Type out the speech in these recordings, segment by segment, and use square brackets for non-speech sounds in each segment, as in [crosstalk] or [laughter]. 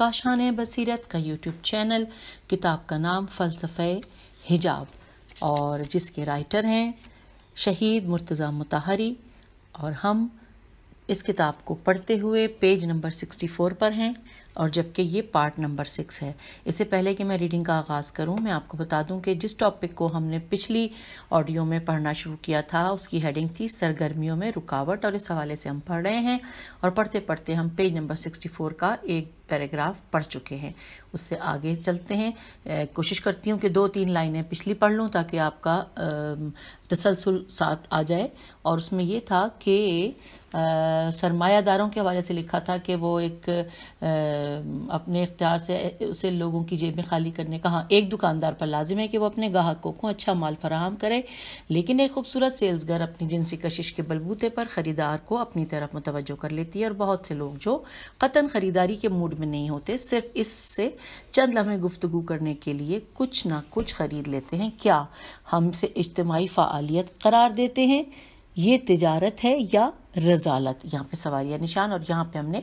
काशान बसीरत का YouTube channel किताब का नाम फलसफे हिजाब और जिसके राइटर हैं शहीद मुर्तज़ा मुताहरी और हम इस किताब को पढ़ते हुए पेज नंबर 64 पर हैं और जबकि ये पार्ट नंबर सिक्स है इससे पहले कि मैं रीडिंग का आगाज़ करूं मैं आपको बता दूं कि जिस टॉपिक को हमने पिछली ऑडियो में पढ़ना शुरू किया था उसकी हेडिंग थी सरगर्मियों में रुकावट और इस हवाले से हम पढ़ रहे हैं और पढ़ते पढ़ते हम पेज नंबर 64 का एक पैराग्राफ पढ़ चुके हैं उससे आगे चलते हैं कोशिश करती हूँ कि दो तीन लाइनें पिछली पढ़ लूँ ताकि आपका तसलसल साथ आ जाए और उसमें यह था कि सरमायादारों के हवाले से लिखा था कि वो एक आ, अपने इख्तियार से उसे लोगों की जेबें खाली करने का हाँ एक दुकानदार पर लाजिम है कि वो अपने ग्राहकों को अच्छा माल फराहम करे लेकिन एक खूबसूरत सेल्सगर अपनी जिनसी कशिश के बलबूते पर ख़रीदार को अपनी तरफ मुतवजो कर लेती है और बहुत से लोग जो कतन ख़रीदारी के मूड में नहीं होते सिर्फ इससे चंद लम्हे गुफ्तु करने के लिए कुछ ना कुछ ख़रीद लेते हैं क्या हमसे इज्तमाही फ़ालियत करार देते हैं ये तिजारत है या रजालत यहाँ पे सवालिया निशान और यहाँ पे हमने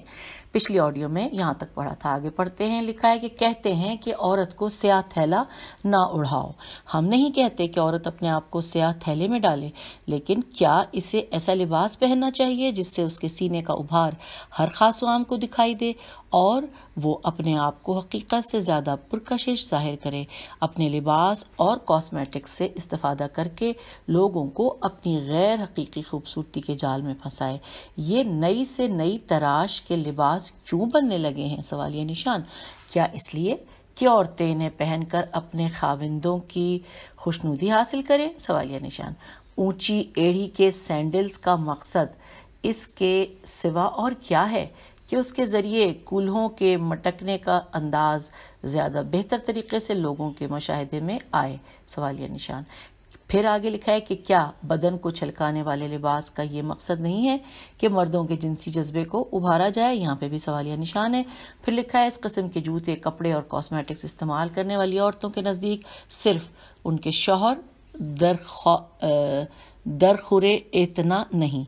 पिछली ऑडियो में यहाँ तक पढ़ा था आगे पढ़ते हैं लिखा है कि कहते हैं कि औरत को स्याह थैला ना उड़ाओ हम नहीं कहते कि औरत अपने आप को स्याह थैले में डाले लेकिन क्या इसे ऐसा लिबास पहनना चाहिए जिससे उसके सीने का उभार हर खास आम को दिखाई दे और वो अपने आप को हकीकत से ज़्यादा पुरकशिश जाहिर करे अपने लिबास और कॉस्मेटिक्स से इस्ता करके लोगों को अपनी गैर हकीकी खूबसूरती के जाल में फंसाए ये नई से नई तराश के लिबास क्यों बनने लगे हैं सवालिया निशान क्या इसलिए कि औरतें इन्हें पहनकर अपने खाविंदों की खुशनुदी हासिल करें सवालिया निशान ऊंची एड़ी के सैंडल्स का मकसद इसके सिवा और क्या है कि उसके ज़रिए कूल्हों के मटकने का अंदाज़ ज़्यादा बेहतर तरीके से लोगों के मुशाहदे में आए सवालिया निशान फिर आगे लिखा है कि क्या बदन को छलकाने वाले लिबास का ये मकसद नहीं है कि मर्दों के जिनसी जज्बे को उभारा जाए यहाँ पे भी सवालिया निशान है फिर लिखा है इस कस्म के जूते कपड़े और कॉस्मेटिक्स इस्तेमाल करने वाली औरतों के नज़दीक सिर्फ उनके शोहर दर दरखुर इतना नहीं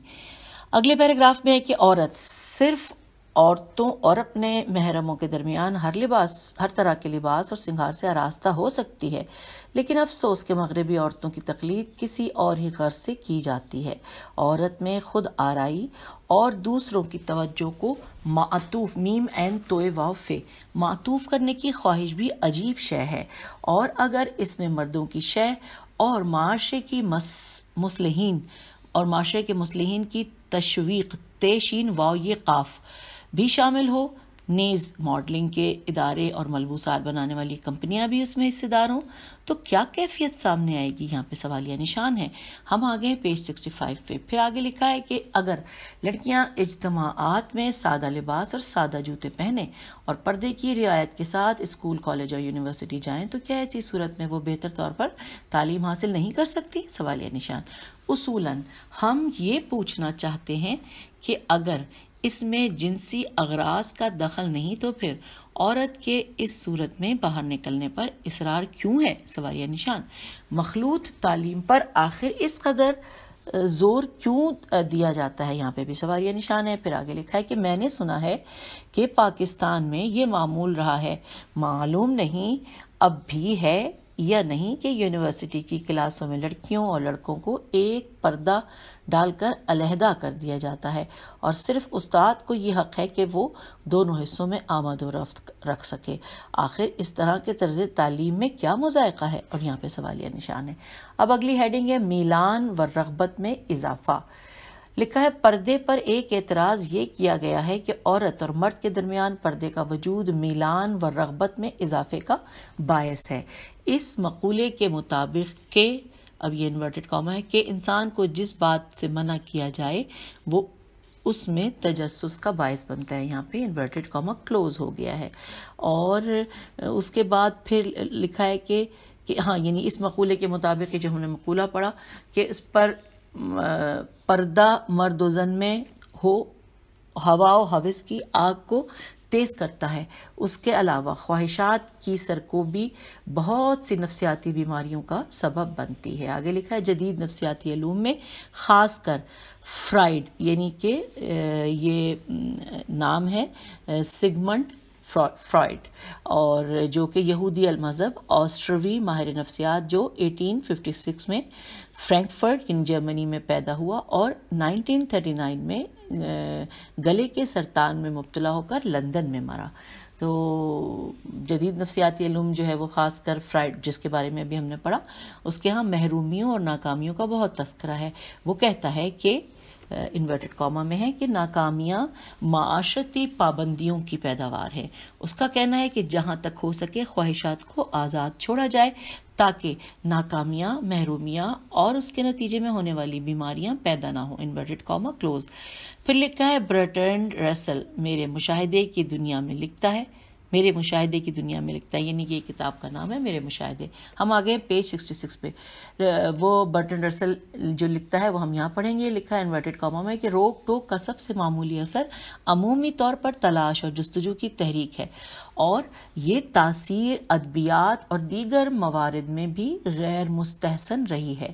अगले पैराग्राफ में है कि औरत सिर्फ औरतों और अपने महरमों के दरमियान हर लिबास हर तरह के लिबास और सिंगार से आरास्ता हो सकती है लेकिन अफसोस के मगरबी औरतों की तकलीद किसी और ही गर्ज से की जाती है औरत में खुद आरई और दूसरों की तवज्जो को मातूफ मीम एन तोए वाफे मातूफ करने की ख्वाहिश भी अजीब शय है और अगर इसमें मर्दों की शय और माशरे की मस मुसलहन और माशरे के मुसलहन की तशवीक तेशीन वाव ये काफ़ भी शामिल हो नेज मॉडलिंग के इदारे और मलबूसात बनाने वाली कंपनियां भी उसमें हिस्सेदार हों तो क्या कैफियत सामने आएगी यहाँ पे सवालिया निशान है हम आ गए पेज 65 पे फिर आगे लिखा है कि अगर लड़कियां इजतमात में सादा लिबास और सादा जूते पहने और पर्दे की रियायत के साथ स्कूल कॉलेज और यूनिवर्सिटी जाएं तो क्या ऐसी सूरत में वो बेहतर तौर पर तालीम हासिल नहीं कर सकती सवालिया निशान उसूलन हम ये पूछना चाहते हैं कि अगर इसमें जिनसी अगराज का दखल नहीं तो फिर औरत के इस सूरत में बाहर निकलने पर इसरार क्यों है सवालिया निशान मखलूत तालीम पर आखिर इस कदर जोर क्यों दिया जाता है यहाँ पे भी सवालिया निशान है फिर आगे लिखा है कि मैंने सुना है कि पाकिस्तान में ये मामूल रहा है मालूम नहीं अब भी है या नहीं कि यूनिवर्सिटी की क्लासों में लड़कियों और लड़कों को एक पर्दा डालकर अलहदा कर दिया जाता है और सिर्फ उस्ताद को ये हक़ है कि वो दोनों हिस्सों में आमद रफ्त रख सके आखिर इस तरह के तर्ज तालीम में क्या मुजायका है और यहाँ पे सवालिया निशान है अब अगली हेडिंग है मिलान व रगबत में इजाफा लिखा है पर्दे पर एक एतराज़ ये किया गया है कि औरत और मर्द के दरमियान पर्दे का वजूद मिलान व रगबत में इजाफे का बायस है इस मकूले के मुताबिक के अब ये इन्वर्टेड कॉमा है कि इंसान को जिस बात से मना किया जाए वो उसमें तजस्स का बायस बनता है यहाँ पे इन्वर्टेड कॉमा क्लोज हो गया है और उसके बाद फिर लिखा है कि कि हाँ यानी इस मकूले के मुताबिक जो हमने मकूला पढ़ा कि इस पर पर्दा मर्दोजन में हो हवा हविस की आग को तेज़ करता है उसके अलावा ख्वाहिशात की सरकोबी बहुत सी नफसियाती बीमारियों का सबब बनती है आगे लिखा है जदीद नफसियाती आलूम में ख़ास कर फ्राइड यानी कि ये नाम है सिगमंड फ्रॉइड और जो कि यहूदी मज़हब ऑस्ट्रवी माहिर नफसियात जो 1856 में फ्रैंकफर्ट इन जर्मनी में पैदा हुआ और 1939 में गले के सरतान में मुबतला होकर लंदन में मरा तो जदीद नफसियाती इलम जो है वो ख़ास कर फ्राइड जिसके बारे में अभी हमने पढ़ा उसके यहाँ महरूमियों और नाकामियों का बहुत तस्करा है वो कहता है कि इन्वर्टेड कॉमा में है कि नाकामियां माशरती पाबंदियों की पैदावार है उसका कहना है कि जहाँ तक हो सके ख्वाहिशात को आज़ाद छोड़ा जाए ताकि नाकामियां महरूमियां और उसके नतीजे में होने वाली बीमारियाँ पैदा ना हो इन्वर्टेड कॉमा क्लोज फिर लिखा है ब्रटन रसल मेरे मुशाहदे की दुनिया में लिखता है मेरे मुशाहदे की दुनिया में लिखता है यानी ये किताब का नाम है मेरे मुशाहदे हम आ गए पेज सिक्सटी सिक्स पे वो बर्टन रसल जो लिखता है वो हम यहाँ पढ़ेंगे लिखा है इन्वर्टेड कॉमा में कि रोक टोक का सबसे मामूली असर अमूमी तौर पर तलाश और जस्तजू की तहरीक है और ये तासीर अदबियात और दीगर मवारद में भी गैर मुस्तहसन रही है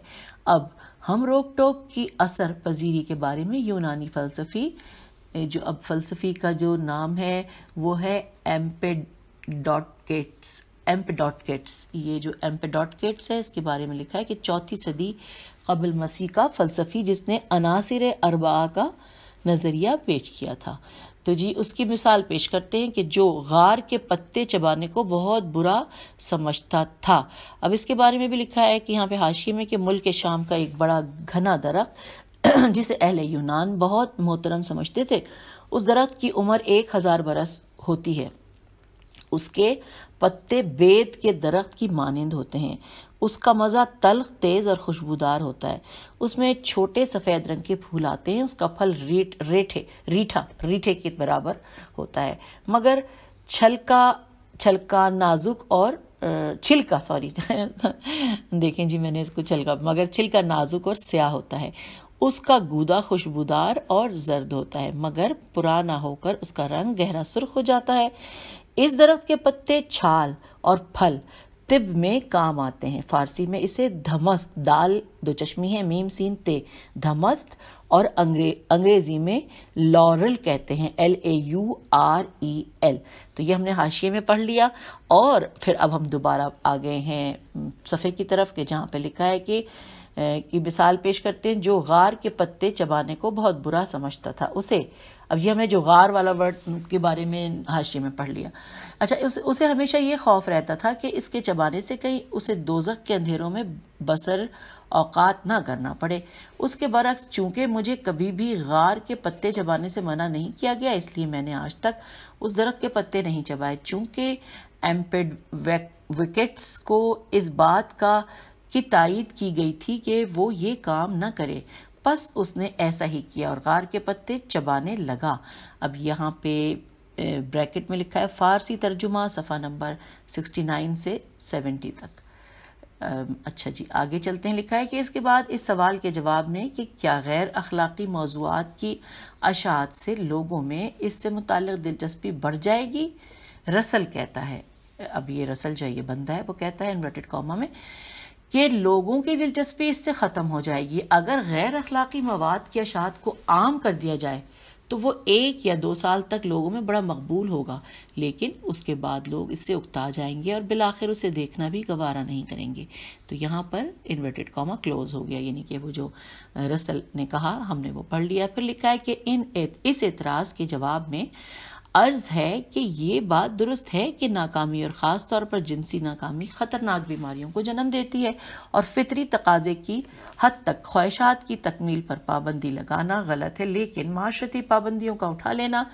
अब हम रोक टोक की असर पजीरी के बारे में यूनानी फ़लसफ़ी जो अब फ़लसफ़ी का जो नाम है वो है एम्पे डॉट केट्स एम्प डॉट केट्स ये जो एम्प डॉट केट्स है इसके बारे में लिखा है कि चौथी सदी कबल मसीह का फ़लसफ़ी जिसने अनासर अरबा का नज़रिया पेश किया था तो जी उसकी मिसाल पेश करते हैं कि जो गार के पत्ते चबाने को बहुत बुरा समझता था अब इसके बारे में भी लिखा है कि यहाँ पे हाशिए में कि मुल्क शाम का एक बड़ा घना दरख्त [clears throat] जिसे अहल यूनान बहुत मोहतरम समझते थे उस दरख्त की उम्र एक हज़ार बरस होती है उसके पत्ते बेत के दरख्त की मानंद होते हैं उसका मज़ा तलख तेज़ और खुशबूदार होता है उसमें छोटे सफ़ेद रंग के फूल आते हैं उसका फल रीट रेठे रीठा रीठे के बराबर होता है मगर छलका छलका नाजुक और छिलका सॉरी [laughs] देखें जी मैंने इसको छलका मगर छिलका नाजुक और स्याह होता है उसका गूदा खुशबूदार और जर्द होता है मगर पुराना होकर उसका रंग गहरा सुर्ख हो जाता है इस दरख्त के पत्ते छाल और फल तिब में काम आते हैं फारसी में इसे धमस्त दाल दो चश्मी है मीम सीन ते धमस्त और अंग्रे अंग्रेजी में लॉरल कहते हैं L A U R E L तो ये हमने हाशिए में पढ़ लिया और फिर अब हम दोबारा आ गए हैं सफ़े की तरफ के जहाँ पे लिखा है कि की मिसाल पेश करते हैं जो गार के पत्ते चबाने को बहुत बुरा समझता था उसे अब ये हमें जो गार वाला वर्ड के बारे में हाशिए में पढ़ लिया अच्छा उस, उसे हमेशा ये खौफ रहता था कि इसके चबाने से कहीं उसे दोजक के अंधेरों में बसर औकात ना करना पड़े उसके बरक्स चूंकि मुझे कभी भी गार के पत्ते चबाने से मना नहीं किया गया इसलिए मैंने आज तक उस दरख्त के पत्ते नहीं चबाए चूंकि एम्पेड विकेट्स को इस बात का की तायद की गई थी कि वो ये काम न करे बस उसने ऐसा ही किया और गार के पत्ते चबाने लगा अब यहाँ पे ब्रैकेट में लिखा है फ़ारसी तर्जुमा सफ़ा नंबर 69 से 70 तक अच्छा जी आगे चलते हैं लिखा है कि इसके बाद इस सवाल के जवाब में कि क्या गैर अखलाक़ी मौजूद की अशात से लोगों में इससे मुतल दिलचस्पी बढ़ जाएगी रसल कहता है अब ये रसल जो ये बंदा है वो कहता है इन्वर्टेड कॉमा में कि लोगों की दिलचस्पी इससे ख़त्म हो जाएगी अगर गैर अखलाकी मवाद की अशात को आम कर दिया जाए तो वो एक या दो साल तक लोगों में बड़ा मकबूल होगा लेकिन उसके बाद लोग इससे उकता जाएंगे और बिल आखिर उसे देखना भी गवारा नहीं करेंगे तो यहाँ पर इन्वर्टेड कॉमा क्लोज हो गया यानी कि वो जो रसल ने कहा हमने वो पढ़ लिया फिर लिखा है कि इन एत, इस एतराज़ के जवाब में अर्ज है कि ये बात दुरुस्त है कि नाकामी और ख़ास तौर पर जिनसी नाकामी ख़तरनाक बीमारियों को जन्म देती है और फितरी तकाजे की हद तक ख्वाहिशात की तकमील पर पाबंदी लगाना गलत है लेकिन माशरती पाबंदियों का उठा लेना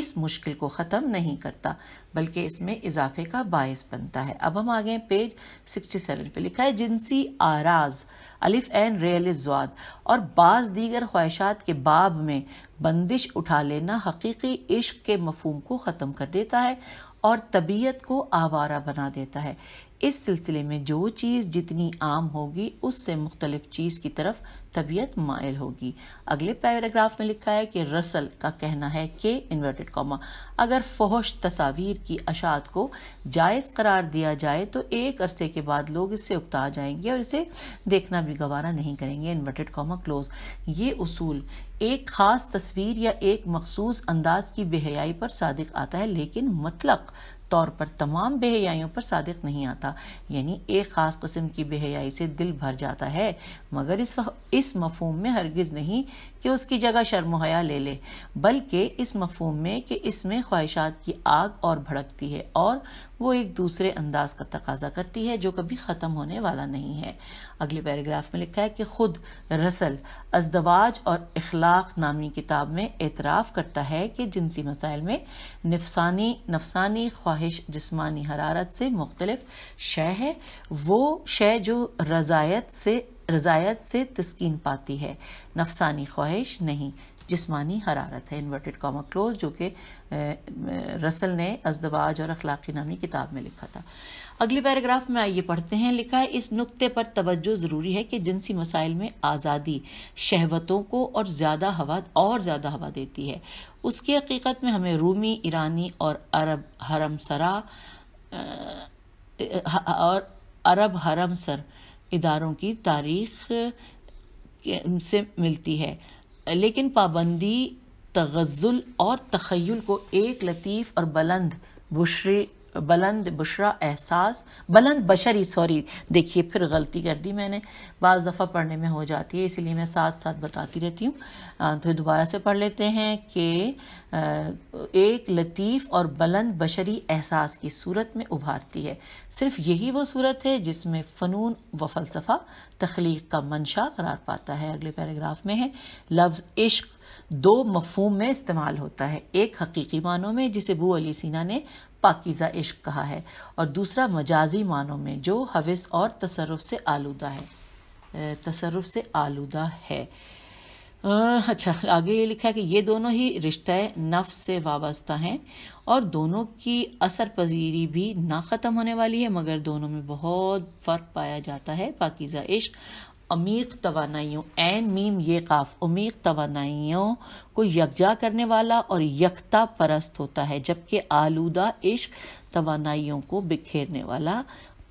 इस मुश्किल को ख़त्म नहीं करता बल्कि इसमें इजाफे का बायस बनता है अब हम आगे पेज सिक्सटी सेवन पे लिखा है जिनसी आराज अलिफ एन रेलिफ जवाद और बाज़ दीगर ख्वाहिशात के बाब में बंदिश उठा लेना हकीकी इश्क के मफहम को ख़त्म कर देता है और तबीयत को आवारा बना देता है इस सिलसिले में जो चीज़ जितनी आम होगी उससे मुख्तलिफ चीज़ की तरफ तबीयत मायल होगी अगले पैराग्राफ में लिखा है कि रसल का कहना है कि इन्वर्टेड कॉमा अगर फोहश तस्वीर की अशात को जायज़ करार दिया जाए तो एक अरसे के बाद लोग इससे उकता जाएंगे और इसे देखना भी गवारा नहीं करेंगे इन्वर्टेड कॉमा क्लोज ये उसूल एक ख़ास तस्वीर या एक मखसूस अंदाज की बेहयाई पर सादिक आता है लेकिन मतलब तौर पर तमाम बेहयाइयों पर सादिक नहीं आता यानी एक ख़ास कस्म की बेहयाई से दिल भर जाता है मगर इस इस मफहम में हरगिज़ नहीं कि उसकी जगह शर्म ले ले बल्कि इस मफहम में कि इसमें ख्वाहिशात की आग और भड़कती है और वो एक दूसरे अंदाज का तकाजा करती है जो कभी ख़त्म होने वाला नहीं है अगले पैराग्राफ में लिखा है कि ख़ुद रसल अजदवाज और अखलाक नामी किताब में एतराफ़ करता है कि जिनसी मसाइल में नफसानी नफसानी ख्वाहिश जिसमानी हरारत से मुख्तलफ शय है वो शय जो रज़ायत से रज़ायत से तस्कीन पाती है नफसानी ख्वाहिश नहीं जिसमानी हरारत है इन्वर्टेड कॉमा क्लोज जो कि रसल ने अजदवाज और अखलाकी नामी किताब में लिखा था अगले पैराग्राफ में आइए पढ़ते हैं लिखा है इस नुकते पर तवज्जो ज़रूरी है कि जिनसी मसाइल में आज़ादी शहवतों को और ज़्यादा हवा और ज़्यादा हवा देती है उसकी हकीकत में हमें रूमी ईरानी और अरब हरम सरा और अरब हरम सर इदारों की तारीख से मिलती है लेकिन पाबंदी तगज़ुल और तखयल को एक लतीफ़ और बुलंद बुशरे बुलंद बशरा एहसास बुलंद बशरी सॉरी देखिए फिर गलती कर दी मैंने बाज़ दफ़ा पढ़ने में हो जाती है इसीलिए मैं साथ साथ बताती रहती हूँ तो दोबारा से पढ़ लेते हैं कि एक लतीफ़ और बुलंद बशरी एहसास की सूरत में उभारती है सिर्फ यही वो सूरत है जिसमें फ़नून व फ़लसफ़ा तख्लीक का मंशा करार पाता है अगले पैराग्राफ में है लफ्ज़ इश्क दो मफहूम में इस्तेमाल होता है एक हकीकी मानों में जिसे बू अली सीना ने पाकिज़ा इश्क कहा है और दूसरा मजाजी मानों में जो हवस और तसरफ से आलूदा है तसरफ से आलूदा है अच्छा आगे ये लिखा है कि ये दोनों ही रिश्ते नफ्स से वाबस्ता हैं और दोनों की असर पजीरी भी ना ख़त्म होने वाली है मगर दोनों में बहुत फ़र्क पाया जाता है पाकिज़ा इश्क अमीक तोानाइयों एन मीम ये काफ अमीक तोानाइयों को यकजा करने वाला और यकता परस्त होता है जबकि आलूदा इश्क तोानाइयों को बिखेरने वाला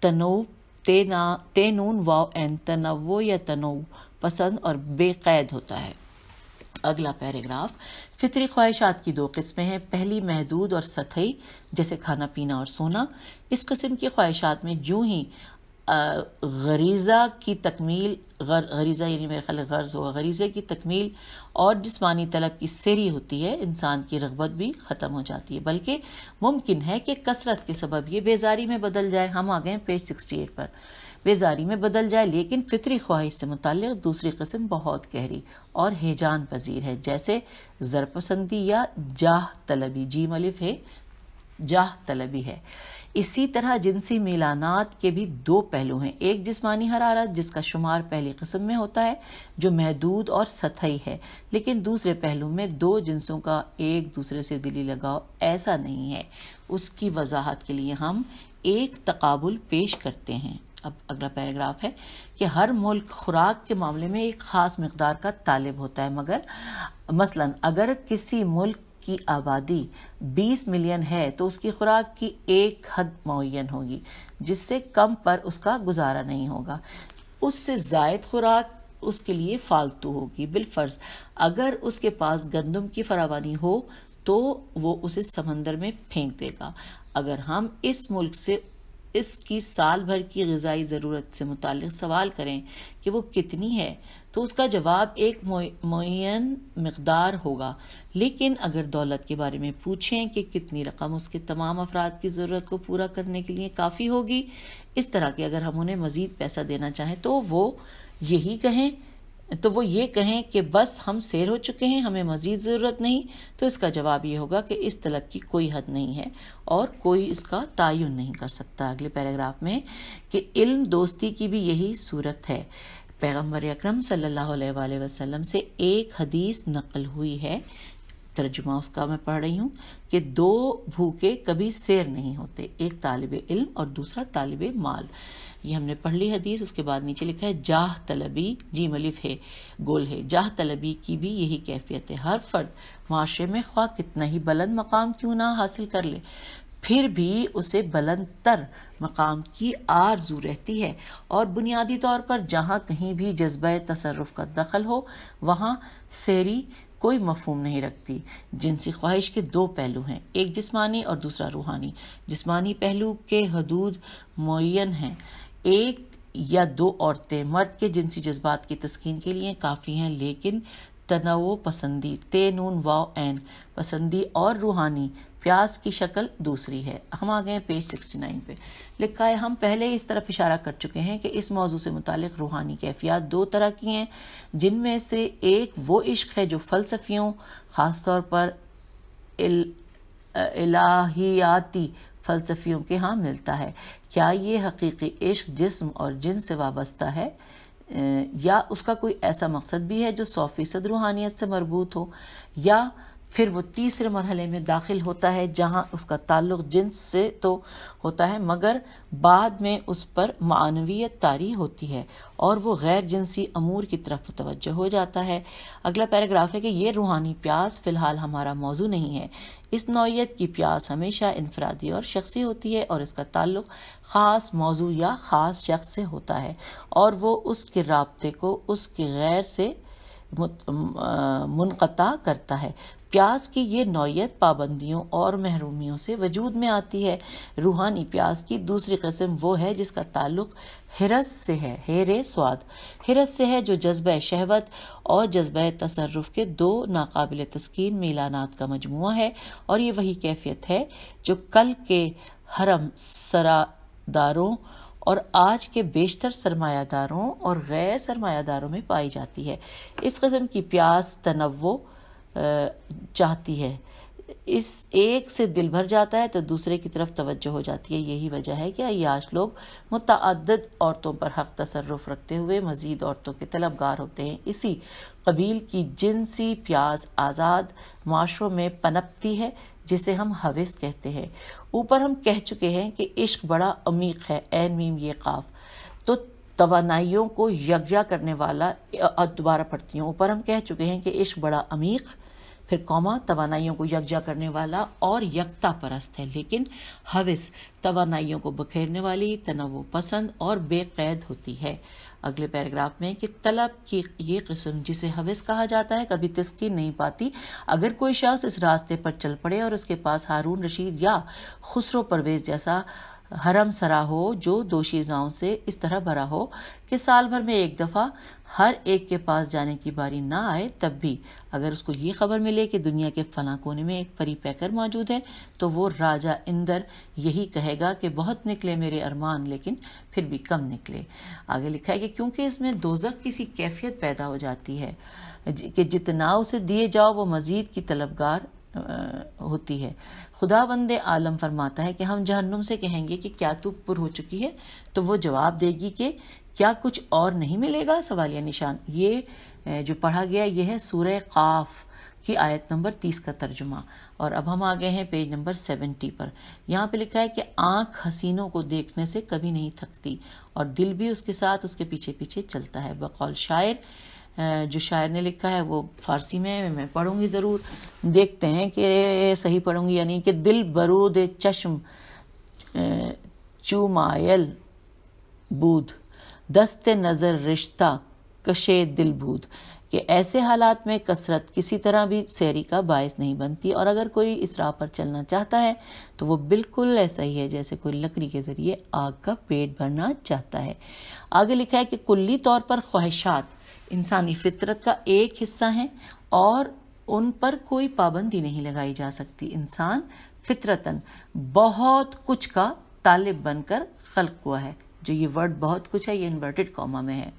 तनो तेना तेनून वाव एन तनव या तनो पसंद और बेकैद होता है अगला पैराग्राफ फितरी ख्वाहिशात की दो किस्में हैं पहली महदूद और सतही जैसे खाना पीना और सोना इस कस्म की ख्वाहिशात में जू ही गरीज़ा की तकमील गर, गरीज़ा यानी मेरे ख्याल गर्ज होगा गरीज़े की तकमील और जिसमानी तलब की सेरी होती है इंसान की रगबत भी ख़त्म हो जाती है बल्कि मुमकिन है कि कसरत के सबब ये बेजारी में बदल जाए हम आ गए पेज सिक्सटी एट पर बेजारी में बदल जाए लेकिन फितरी ख्वाहिश से मुतल दूसरी कस्म बहुत गहरी और हेजान पजीर है जैसे ज़रपसंदी या जाह तलबी जी मलिफ है जाह तलबी है इसी तरह जिनसी मिलानात के भी दो पहलू हैं एक जिस्मानी हरारत जिसका शुमार पहली कस्म में होता है जो महदूद और सतही है लेकिन दूसरे पहलू में दो जिनसों का एक दूसरे से दिली लगाव ऐसा नहीं है उसकी वजाहत के लिए हम एक तकबुल पेश करते हैं अब अगला पैराग्राफ है कि हर मुल्क खुराक के मामले में एक ख़ास मकदार का तालब होता है मगर मसलन अगर किसी मुल्क की आबादी 20 मिलियन है तो उसकी खुराक की एक हद मुन होगी जिससे कम पर उसका गुजारा नहीं होगा उससे जायद खुराक उसके लिए फालतू होगी बिलफर्ज अगर उसके पास गंदम की फरावानी हो तो वो उसे समंदर में फेंक देगा अगर हम इस मुल्क से इसकी साल भर की गजाई ज़रूरत से मुतल सवाल करें कि वो कितनी है तो उसका जवाब एक मुन मकदार होगा लेकिन अगर दौलत के बारे में पूछें कि कितनी रकम उसके तमाम अफराद की ज़रूरत को पूरा करने के लिए काफ़ी होगी इस तरह के अगर हम उन्हें मज़ीद पैसा देना चाहें तो वो यही कहें तो वो ये कहें कि बस हम सैर हो चुके हैं हमें मज़ीद ज़रूरत नहीं तो इसका जवाब ये होगा कि इस तलब की कोई हद नहीं है और कोई इसका तयन नहीं कर सकता अगले पैराग्राफ में कि इल्म दोस्ती की भी यही सूरत है पैगम्बर अक्रम सल्लल्लाहु से एक हदीस नकल हुई है तर्जुमा उसका मैं पढ़ रही हूँ कि दो भूखे कभी सैर नहीं होते एक तालब इल्म और दूसरा तालब माल ये हमने पढ़ ली हदीस उसके बाद नीचे लिखा है जाह तलबी जी मलिफ है गोल है जाह तलबी की भी यही कैफियत है हर फर्द माशरे में ख्वा कितना ही बुलंद मकाम क्यों ना हासिल कर ले फिर भी उसे तर मकाम की आरजू रहती है और बुनियादी तौर पर जहाँ कहीं भी जज्बा तसरफ का दखल हो वहाँ सैरी कोई मफहम नहीं रखती जिनसी ख्वाहिश के दो पहलू हैं एक जिस्मानी और दूसरा रूहानी जिस्मानी पहलू के हदूद मुन हैं एक या दो औरतें मर्द के जिनसी जज्बात की तस्किन के लिए काफ़ी हैं लेकिन तनाव पसंदी ते नून वाव एन पसंदी और रूहानी प्याज की शक्ल दूसरी है हम आ गए हैं पेज 69 पे लिखा है हम पहले इस तरफ इशारा कर चुके हैं कि इस मौजू से मुतालिक रूहानी कैफियात दो तरह की हैं जिनमें से एक वो इश्क है जो फ़लसफियों ख़ास तौर पर इल, इलाहियाती फ़लसफियों के यहाँ मिलता है क्या ये हकीकी इश्क जिस्म और जिन से वाबस्ता है या उसका कोई ऐसा मकसद भी है जो सौ फ़ीसद रूहानियत से मरबूत हो या फिर वो तीसरे मरहले में दाखिल होता है जहाँ उसका ताल्लुक जिन्स से तो होता है मगर बाद में उस पर मानवीय तारी होती है और वो गैर जिनसी अमूर की तरफ मुतवजह हो जाता है अगला पैराग्राफ है कि ये रूहानी प्यास फ़िलहाल हमारा मौजू नहीं है इस नौीयत की प्यास हमेशा इनफरादी और शख्सी होती है और इसका ताल्लुक ख़ास मौजू या ख़ास शख्स से होता है और वो उसके रबते को उसके गैर से मुनता करता है प्यास की ये नौीयत पाबंदियों और महरूमियों से वजूद में आती है रूहानी प्यास की दूसरी कस्म वो है जिसका ताल्लुक हिरस से है हेरे स्वाद हिरस से है जो जज्ब शहवत और जज्ब तसरफ के दो नाकबिल तस्किन मेलानात का मजमू है और ये वही कैफियत है जो कल के हरम सरादारों और आज के बेशतर सरमायादारों और गैर सरमायादारों में पाई जाती है इस कस्म की प्यास तनवो चाहती है इस एक से दिल भर जाता है तो दूसरे की तरफ तवज्जो हो जाती है यही वजह है कि अयाश लोग मुतद औरतों पर हक तसरफ रखते हुए मज़ीद औरतों के तलबगार होते हैं इसी कबील की जिनसी प्याज आज़ाद माशरों में पनपती है जिसे हम हविस कहते हैं ऊपर हम कह चुके हैं कि इश्क बड़ा अमीक है एन मीम ये काफ़ तोानाइयों को यकजा करने वाला दोबारा पढ़ती हूँ ऊपर हम कह चुके हैं कि इश्क बड़ा अमीक फिर कौमा तोानाइयों को यकजा करने वाला और यकता परस्त है लेकिन हविस तोानाइयों को बखेरने वाली तनाव पसंद और बेकैद होती है अगले पैराग्राफ में कि तलब की ये किस्म जिसे हविस कहा जाता है कभी तस्की नहीं पाती अगर कोई शख्स इस रास्ते पर चल पड़े और उसके पास हारून रशीद या खुसरो परवेज जैसा हरम सरा हो जो गाँव से इस तरह भरा हो कि साल भर में एक दफ़ा हर एक के पास जाने की बारी ना आए तब भी अगर उसको ये खबर मिले कि दुनिया के फला कोने में एक परी पैकर मौजूद है तो वो राजा इंदर यही कहेगा कि बहुत निकले मेरे अरमान लेकिन फिर भी कम निकले आगे लिखा है कि क्योंकि इसमें दोजक की सी कैफियत पैदा हो जाती है कि जितना उसे दिए जाओ वो मज़ीद की तलबगार होती है खुदा बंद आलम फरमाता है कि हम जहन्नुम से कहेंगे कि क्या तू पुर हो चुकी है तो वो जवाब देगी कि क्या कुछ और नहीं मिलेगा सवालिया निशान ये जो पढ़ा गया ये है सूर्य काफ़ की आयत नंबर तीस का तर्जुमा और अब हम आ गए हैं पेज नंबर सेवेंटी पर यहाँ पे लिखा है कि आंख हसीनों को देखने से कभी नहीं थकती और दिल भी उसके साथ उसके पीछे पीछे चलता है बकौल शायर जो शायर ने लिखा है वो फारसी में है मैं पढ़ूंगी ज़रूर देखते हैं कि सही पढ़ूंगी यानी कि दिल बरूद चश्म चुमायल बूद दस्त नज़र रिश्ता कशे दिल बूद कि ऐसे हालात में कसरत किसी तरह भी सैरी का बायस नहीं बनती और अगर कोई इस राह पर चलना चाहता है तो वो बिल्कुल ऐसा ही है जैसे कोई लकड़ी के ज़रिए आग का पेट भरना चाहता है आगे लिखा है कि कुल्ली तौर पर ख्वाहिशात इंसानी फितरत का एक हिस्सा हैं और उन पर कोई पाबंदी नहीं लगाई जा सकती इंसान फितरतन बहुत कुछ का तालिब बनकर खल्क हुआ है जो ये वर्ड बहुत कुछ है ये इन्वर्टेड कॉमा में है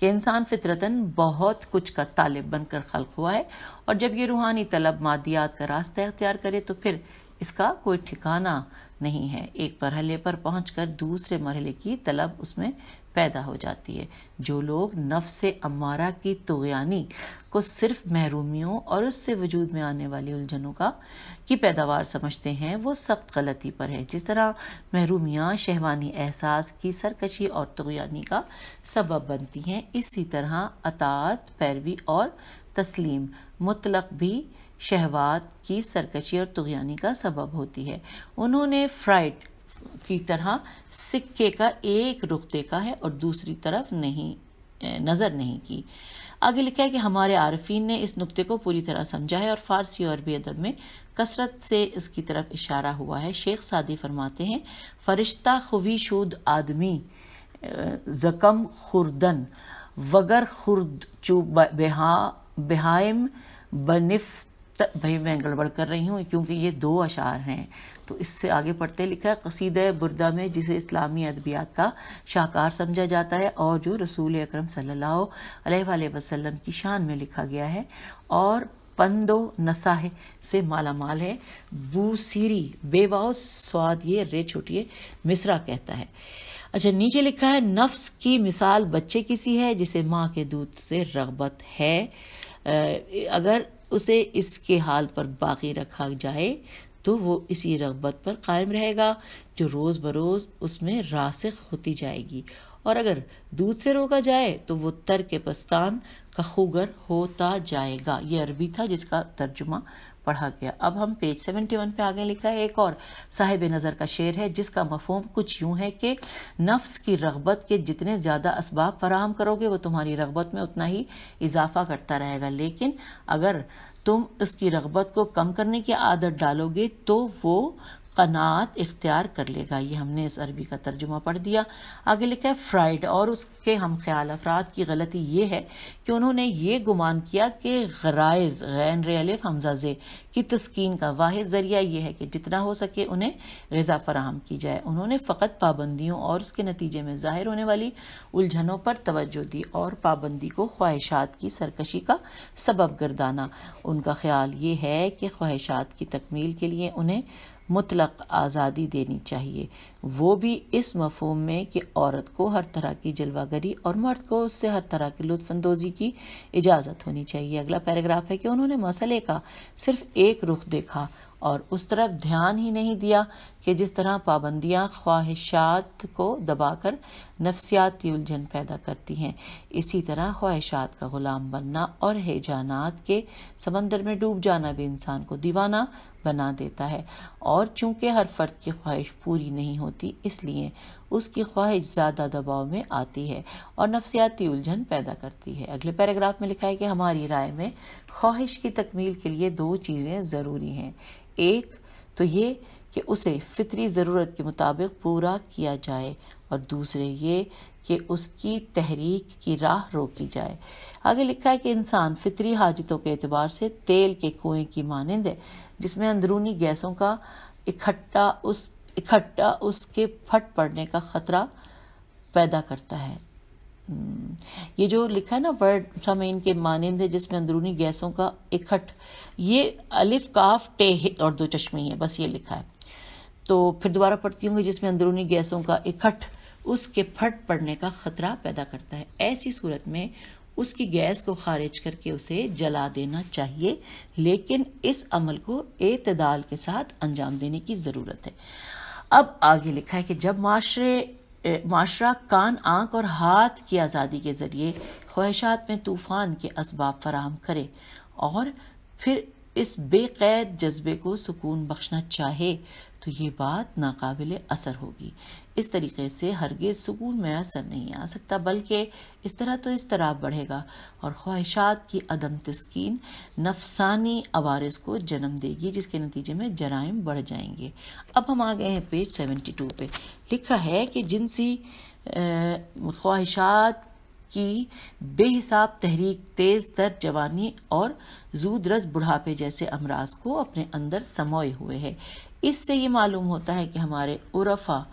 कि इंसान फितरतन बहुत कुछ का तालिब बनकर खल्क हुआ है और जब ये रूहानी तलब मादियात का रास्ता अख्तियार करे तो फिर इसका कोई ठिकाना नहीं है एक मरहले पर पहुंचकर दूसरे मरहले की तलब उसमें पैदा हो जाती है जो लोग नफ से अमारा की तुगयानी को सिर्फ महरूमियों और उससे वजूद में आने वाली उलझनों का की पैदावार समझते हैं वो सख्त गलती पर है जिस तरह महरूमियाँ शहवानी एहसास की सरकशी और तुगयानी का सबब बनती हैं इसी तरह अतात पैरवी और तस्लीम मुतलक भी शहवात की सरकशी और तुगयानी का सबब होती है उन्होंने फ्राइड की तरह सिक्के का एक रुख देखा है और दूसरी तरफ नहीं नज़र नहीं की आगे लिखा है कि हमारे आरफीन ने इस नुकते को पूरी तरह समझा है और फारसी और अरबी अदब में कसरत से इसकी तरफ इशारा हुआ है शेख सादी फरमाते हैं फरिश्ता खुवी शुद आदमी जकम खुर्दन वगर खुर्द चूब बेहा बेहाइम बनिफ्त भाई मैं गड़बड़ कर रही हूँ क्योंकि ये दो अशार हैं तो इससे आगे पढ़ते लिखा है कसीद बुरदा में जिसे इस्लामी अदबियात का शाहकार समझा जाता है और जो रसूल अक्रम सम की शान में लिखा गया है और पंदो नसाह से माला माल है बूसीरी बेवाओ स्वाद ये रे छोटिए मिसरा कहता है अच्छा नीचे लिखा है नफ्स की मिसाल बच्चे की सी है जिसे माँ के दूध से रगबत है अगर उसे इसके हाल पर बाकी रखा जाए तो वो इसी रगबत पर कायम रहेगा जो रोज़ बरोज़ उसमें रासिक होती जाएगी और अगर दूध से रोका जाए तो वो तर के पस्तान का खुगर होता जाएगा ये अरबी था जिसका तर्जुमा पढ़ा गया अब हम पेज सेवेंटी वन पर आगे लिखा है एक और साहिब नज़र का शेर है जिसका मफहम कुछ यूँ है कि नफ्स की रगबत के जितने ज़्यादा इसबाब फराहम करोगे वो तुम्हारी रगबत में उतना ही इजाफा करता रहेगा लेकिन अगर तुम उसकी रगबत को कम करने की आदत डालोगे तो वो कनात इख्तियार कर लेगा ये हमने इस अरबी का तर्जुमा पढ़ दिया आगे लिखा है फ्राइड और उसके हम ख्याल अफराद की गलती ये है कि उन्होंने ये गुमान किया कि गराइज गैन रेलफ हमजाजे की तस्किन का वाद ज़रिया यह है कि जितना हो सके उन्हें गज़ा फराहम की जाए उन्होंने फ़कत पाबंदियों और उसके नतीजे में ज़ाहिर होने वाली उलझनों पर तोज्जो दी और पाबंदी को ख्वाहिशात की सरकशी का सबब गर्दाना उनका ख्याल ये है कि ख्वाहिशात की तकमील के लिए उन्हें मुतलक आज़ादी देनी चाहिए वो भी इस मफहम में कि औरत को हर तरह की जलवागरी और मर्द को उससे हर तरह की लुफानंदोज़ी की इजाज़त होनी चाहिए अगला पैराग्राफ है कि उन्होंने मसले का सिर्फ एक रुख देखा और उस तरफ ध्यान ही नहीं दिया कि जिस तरह पाबंदियाँ ख्वाहिशात को दबाकर नफ्सियाती उलझन पैदा करती हैं इसी तरह ख्वाहिशात का ग़ुलाम बनना और हैजानात के समंदर में डूब जाना भी इंसान को दीवाना बना देता है और चूंकि हर फर्द की ख्वाहिश पूरी नहीं होती इसलिए उसकी ख्वाहिश ज़्यादा दबाव में आती है और नफसियाती उलझन पैदा करती है अगले पैराग्राफ में लिखा है कि हमारी राय में ख्वाहिश की तकमील के लिए दो चीज़ें ज़रूरी हैं एक तो ये कि उसे फितरी ज़रूरत के मुताबिक पूरा किया जाए और दूसरे ये कि उसकी तहरीक की राह रोकी जाए आगे लिखा है कि इंसान फितरी हाजतों के अतबार से तेल के कुएं की मानंद है जिसमें अंदरूनी गैसों का इकट्ठा उस इकट्ठा उसके फट पड़ने का ख़तरा पैदा करता है हम्म, ये जो लिखा है ना वर्ड समीन के मानंद है जिसमें अंदरूनी गैसों का इकट्ठ ये अलिफ काफ टे और दो चश्मे है बस ये लिखा है तो फिर दोबारा पड़ती होंगी जिसमें अंदरूनी गैसों का इकट्ठ उसके फट पड़ने का खतरा पैदा करता है ऐसी सूरत में उसकी गैस को खारिज करके उसे जला देना चाहिए लेकिन इस अमल को एतदाल के साथ अंजाम देने की ज़रूरत है अब आगे लिखा है कि जब माशरे माशरा कान आंख और हाथ की आज़ादी के ज़रिए ख्वाहिशात में तूफ़ान के इसबाब फराहम करे और फिर इस बेकैद जज्बे को सुकून बख्शना चाहे तो ये बात नाकबिल असर होगी इस तरीके से हरगे सुकून में असर नहीं आ सकता बल्कि इस तरह तो इस तरह बढ़ेगा और ख्वाहिशात की अदम तस्किन नफसानी आवारस को जन्म देगी जिसके नतीजे में जराइम बढ़ जाएंगे अब हम आ गए हैं पेज सेवेंटी टू पर लिखा है कि जिनसी ख्वाहिशात की बेहिसाब तहरीक तेज दर जवानी और जूदरस बुढ़ापे जैसे अमराज को अपने अंदर समोए हुए है इससे ये मालूम होता है कि हमारे उरफा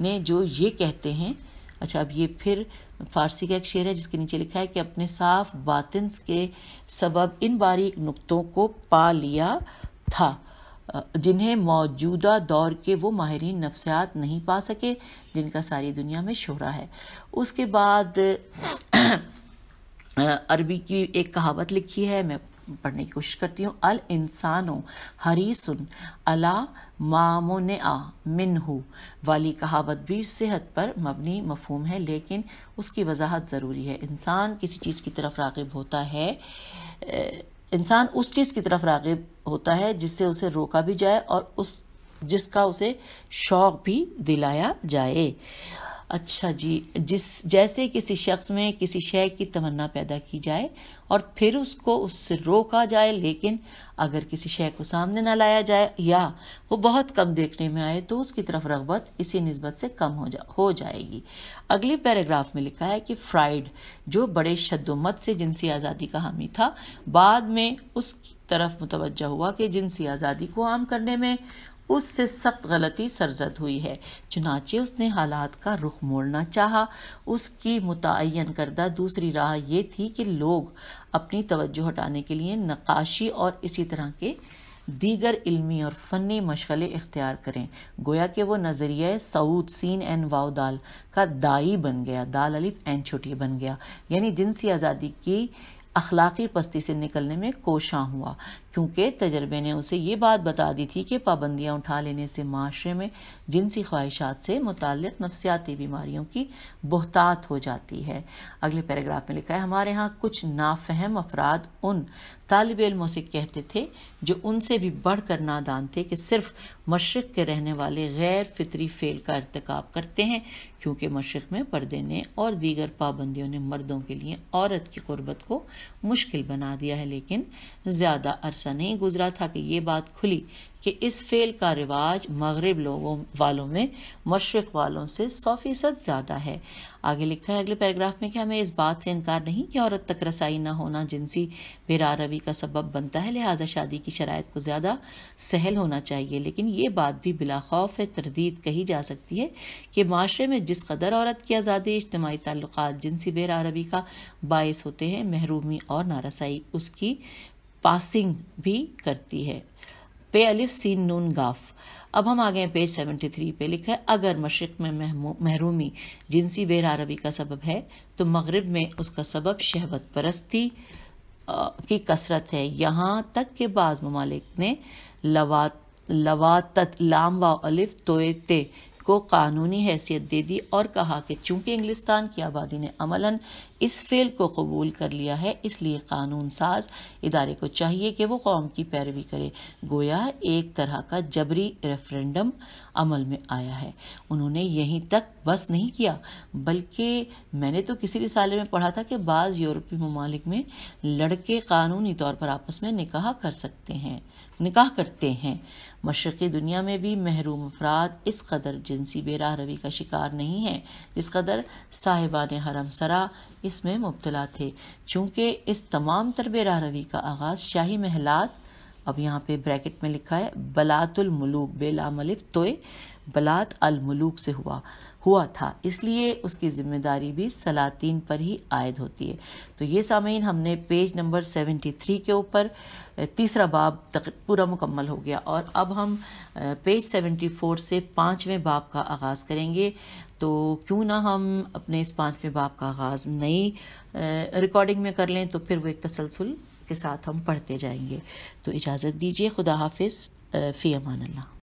ने जो ये कहते हैं अच्छा अब ये फिर फारसी का एक शेर है जिसके नीचे लिखा है कि अपने साफ बातिन के सबब इन बारीक नुकतों को पा लिया था जिन्हें मौजूदा दौर के वो माहरीन नफ्सियात नहीं पा सके जिनका सारी दुनिया में शोरा है उसके बाद अरबी की एक कहावत लिखी है मैं पढ़ने की कोशिश करती हूँ अल इंसानो सुन अला मामोन आ मिनहू वाली कहावत भी सेहत पर मबनी मफहम है लेकिन उसकी वजाहत ज़रूरी है इंसान किसी चीज़ की तरफ रागिब होता है इंसान उस चीज़ की तरफ रागिब होता है जिससे उसे रोका भी जाए और उस जिसका उसे शौक़ भी दिलाया जाए अच्छा जी जिस जैसे किसी शख्स में किसी शय की तमन्ना पैदा की जाए और फिर उसको उससे रोका जाए लेकिन अगर किसी शय को सामने ना लाया जाए या वो बहुत कम देखने में आए तो उसकी तरफ रगबत इसी नस्बत से कम हो जा हो जाएगी अगले पैराग्राफ में लिखा है कि फ्राइड जो बड़े शद्दोमत से जिनसी आज़ादी का हामी था बाद में उस तरफ मुतवजा हुआ कि जिनसी आज़ादी को आम करने में उससे सख्त गलती सरजद हुई है चुनाचे उसने हालात का रुख मोड़ना चाहा उसकी मुतन करदा दूसरी राह यह थी कि लोग अपनी तवज्जो हटाने के लिए नक्काशी और इसी तरह के दीगर इल्मी और फ़नी मशगले इख्तियार करें गोया कि वो नज़रिया सऊद सीन एन वाव दाल का दाई बन गया दाल अलिफ एन छोटी बन गया यानी जिनसी आज़ादी की अखलाकी पस्ती से निकलने में कोशा हुआ क्योंकि तजर्बे ने उसे ये बात बता दी थी कि पाबंदियाँ उठा लेने से माशरे में जिनसी ख्वाहिशात से मुतल नफसियाती बीमारियों की बहतात हो जाती है अगले पैराग्राफ में लिखा है हमारे यहाँ कुछ नाफहम अफराद उन तालब इलमों से कहते थे जो उनसे भी बढ़ कर नादान थे कि सिर्फ मशरक़ के रहने वाले गैर फितरी फ़ेल का अरतक करते हैं क्योंकि मशरक़ में पर्दे ने और दीगर पाबंदियों ने मर्दों के लिए औरत की कुर्बत को मुश्किल बना दिया है लेकिन ज़्यादा अरसा नहीं गुजरा था कि ये बात खुली कि इस फेल का रिवाज मगरब लोगों वालों में मशरक़ वालों से सौ फ़ीसद ज़्यादा है आगे लिखा है अगले पैराग्राफ में कि हमें इस बात से इनकार नहीं कि औरत तक रसाई ना होना जिनसी बेरारवी का सबब बनता है लिहाजा शादी की शरात को ज़्यादा सहल होना चाहिए लेकिन ये बात भी बिला खौफ तरदीद कही जा सकती है कि माशरे में जिस कदर औरत की आज़ादी इज्तमाही तल्ल जिनसी बेरारवी का बायस होते हैं महरूमी और नारसाई उसकी पासिंग भी करती है पे अलिफ सीन नून गाफ अब हम आ गए पेज 73 पे लिखा है अगर मशरक़ में महरूमी जिनसी अरबी का सबब है तो मगरब में उसका सबब शहबत परस्ती की कसरत है यहाँ तक के बाज़ ममालिक ने लवात लवात लाम व अलिफ को कानूनी हैसियत दे दी और कहा कि चूंकि इंग्लिस्तान की आबादी ने अमला इस फेल को कबूल कर लिया है इसलिए कानून साज इदारे को चाहिए कि वो कौम की पैरवी करे गोया एक तरह का जबरी रेफरेंडम अमल में आया है उन्होंने यहीं तक बस नहीं किया बल्कि मैंने तो किसी रिसाले में पढ़ा था कि बाज़ यूरोपीय ममालिक में लड़के कानूनी तौर पर आपस में निकाह कर सकते हैं निकाह करते हैं मशरक़ी दुनिया में भी महरूम अफराद इस कदर जिनसी बेराह रवी का शिकार नहीं है जिस कदर साहिबान हरम सरा इसमें मुबतला थे चूँकि इस तमाम तर बेराह रवी का आगाज़ शाही महलात अब यहाँ पे ब्रैकेट में लिखा है बलातुल मलूक बेलाम तोय बलात अल मलूक से हुआ हुआ था इसलिए उसकी ज़िम्मेदारी भी सलातीन पर ही आयद होती है तो ये सामीन हमने पेज नंबर सेवेंटी थ्री के ऊपर तीसरा बाब तक पूरा मुकम्मल हो गया और अब हम पेज सेवेंटी फोर से पाँचवें बाब का आगाज़ करेंगे तो क्यों ना हम अपने इस पाँचवें बाब का आगाज़ नई रिकॉर्डिंग में कर लें तो फिर वो एक तसलसल के साथ हम पढ़ते जाएंगे तो इजाज़त दीजिए खुदा हाफिज़ फ़ी अमान अल्लाह